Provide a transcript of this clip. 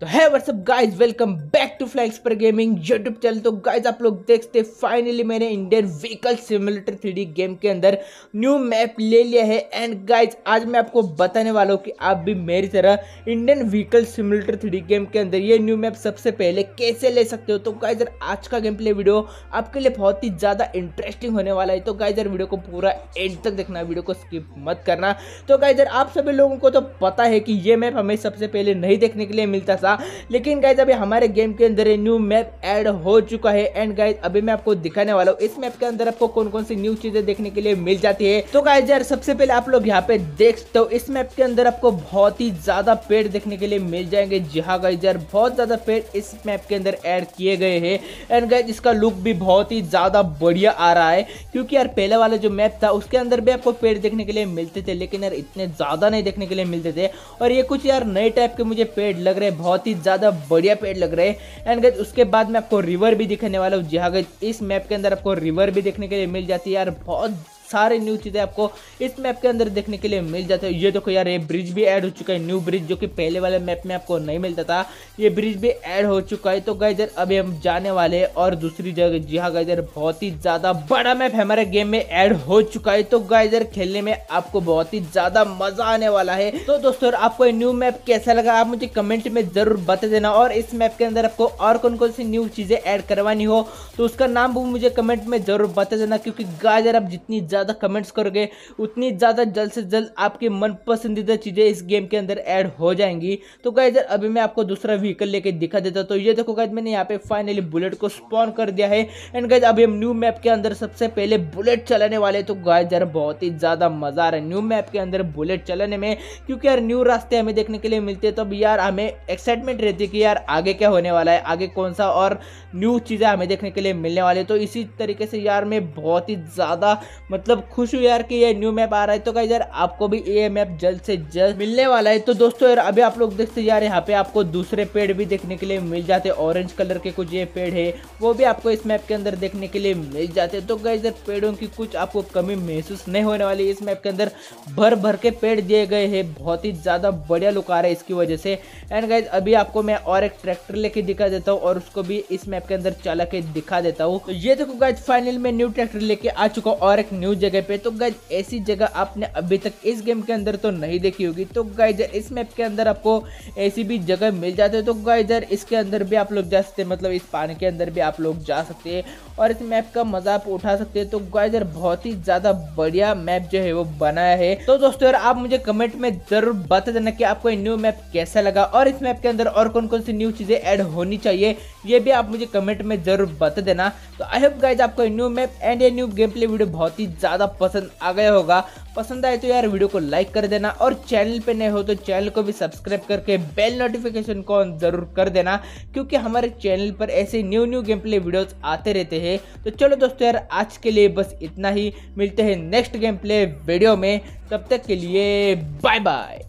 तो है what's up guys welcome back to फ्लैक्स पर गेमिंग यूट्यूब चैनल तो गाइज आप लोग देखते फाइनली मैंने Indian vehicle simulator three game के अंदर न्यू मैप ले लिया है एंड गाइज आज मैं आपको बताने वाला हूँ कि आप भी मेरी तरह Indian vehicle simulator three game के अंदर ये न्यू मैप सबसे पहले कैसे ले सकते हो तो गाइज आज का गेम प्ले वीडियो आपके लिए बहुत ही ज़्यादा इंटरेस्टिंग होने वाला है तो गाइज वीडियो को पूरा एंड तक देखना वीडियो को स्किप मत करना तो गाइज आप सभी लोगों को तो पता है कि ये मैप हमें सबसे पहले नहीं देखने के लिए मिलता था सा लेकिन गाइज अभी हमारे गेम के अंदर न्यू मैप एड हो चुका है एंड गाइज अभी मैं आपको दिखाने वाला हूँ इस मैप के अंदर आपको कौन कौन सी न्यू चीजें देखने के लिए मिल जाती है तो गाइज यार सबसे पहले आप लोग यहाँ पे देख सकते हो इस मैप के अंदर आपको बहुत ही ज्यादा पेड़ देखने के लिए मिल जाएंगे जहाँ गाइज यार बहुत ज्यादा पेड़ इस मैप के अंदर एड किए गए है एंड गाइज इसका लुक भी बहुत ही ज्यादा बढ़िया आ रहा है क्योंकि यार पहले वाला जो मैप था उसके अंदर भी आपको पेड़ देखने के लिए मिलते थे लेकिन यार इतने ज्यादा नहीं देखने के लिए मिलते थे और ये कुछ यार नए टाइप के मुझे पेड़ लग रहे हैं बहुत बहुत ही ज़्यादा बढ़िया पेड़ लग रहे हैं एंड गज उसके बाद में आपको रिवर भी दिखाने वाला हूँ जी हाँ गज इस मैप के अंदर आपको रिवर भी देखने के लिए मिल जाती है यार बहुत सारे न्यू चीज़ें आपको इस मैप के अंदर देखने के लिए मिल जाते हैं ये देखो यार ये ब्रिज भी ऐड हो चुका है न्यू ब्रिज जो कि पहले वाले मैप में आपको नहीं मिलता था ये ब्रिज भी ऐड हो चुका है तो गाइजर अभी हम जाने वाले हैं और दूसरी जगह जी हाँ गाइजर बहुत ही ज़्यादा बड़ा मैप हमारे गेम में ऐड हो चुका है तो गाइजर खेलने में आपको बहुत ही ज़्यादा मज़ा आने वाला है तो दोस्तों आपको ये न्यू मैप कैसा लगा आप मुझे कमेंट में ज़रूर बता देना और इस मैप के अंदर आपको और कौन कौन सी न्यू चीज़ें ऐड करवानी हो तो उसका नाम भी मुझे कमेंट में ज़रूर बता देना क्योंकि गाइजर आप जितनी ज़्यादा कमेंट्स करोगे उतनी ज़्यादा जल्द से जल्द आपकी मन पसंदीदा चीज़ें इस गेम के अंदर ऐड हो जाएंगी तो गाइजर अभी मैं आपको दूसरा व्हीकल लेके दिखा देता तो ये देखो गाइज मैंने यहाँ पे फाइनली बुलेट को स्पॉन कर दिया है एंड गाइज अभी हम न्यू मैप के अंदर सबसे पहले बुलेट चलाने वाले तो गाय जर बहुत ही ज़्यादा मज़ा आ रहा है न्यू मैप के अंदर बुलेट चलाने में क्योंकि यार न्यू रास्ते हमें देखने के लिए मिलते हैं तो अभी यार हमें एक्साइटमेंट रहती है कि यार आगे क्या होने वाला है आगे कौन सा और न्यू चीज़ें हमें देखने के लिए मिलने वाले तो इसी तरीके से यार मैं बहुत ही ज़्यादा मतलब मतलब खुश हूँ यार कि ये न्यू मैप आ रहा है तो क्या यार आपको भी ये मैप जल्द से जल्द मिलने वाला है तो दोस्तों यार अभी आप लोग देखते यार यहाँ पे आपको दूसरे पेड़ भी देखने के लिए मिल जाते ऑरेंज कलर के कुछ ये पेड़ है वो भी आपको इस मैप के अंदर देखने के लिए मिल जाते तो कहीं यार पेड़ों की कुछ आपको कमी महसूस नहीं होने वाली इस मैप के अंदर भर भर के पेड़ दिए गए है बहुत ही ज़्यादा बढ़िया लुक आ रहा है इसकी वजह से एंड गाइज अभी आपको मैं और एक ट्रैक्टर लेके दिखा देता हूँ और उसको भी इस मैप के अंदर चला के दिखा देता हूँ तो ये देखो गाइज फाइनल में न्यू ट्रैक्टर लेके आ चुका और एक न्यू जगह पे तो गाइज ऐसी जगह आपने अभी तक इस गेम के अंदर तो नहीं देखी होगी तो गाइजर इस मैप के अंदर आपको ऐसी भी जगह मिल जाती है तो गाइजर इसके अंदर भी आप लोग जा सकते हैं मतलब इस पानी के अंदर भी आप लोग जा सकते हैं और इस मैप का मजा आप उठा सकते हैं तो गाइजर बहुत ही ज़्यादा बढ़िया मैप जो है वो बनाया है तो दोस्तों यार आप मुझे कमेंट में ज़रूर बता देना की आपको न्यू मैप कैसा लगा और इस मैप के अंदर और कौन कौन सी न्यू चीज़ें एड होनी चाहिए ये भी आप मुझे कमेंट में ज़रूर बता देना तो आई होप गाइज आपको न्यू मैप एंड ये न्यू गेम प्ले वीडियो बहुत ही ज़्यादा पसंद आ गया होगा पसंद आए तो यार वीडियो को लाइक कर देना और चैनल पे नए हो तो चैनल को भी सब्सक्राइब करके बेल नोटिफिकेशन को ऑन ज़रूर कर देना क्योंकि हमारे चैनल पर ऐसे new new game play videos आते रहते हैं तो चलो दोस्तों यार आज के लिए बस इतना ही मिलते हैं नेक्स्ट गेम प्ले वीडियो में तब तक के लिए बाय बाय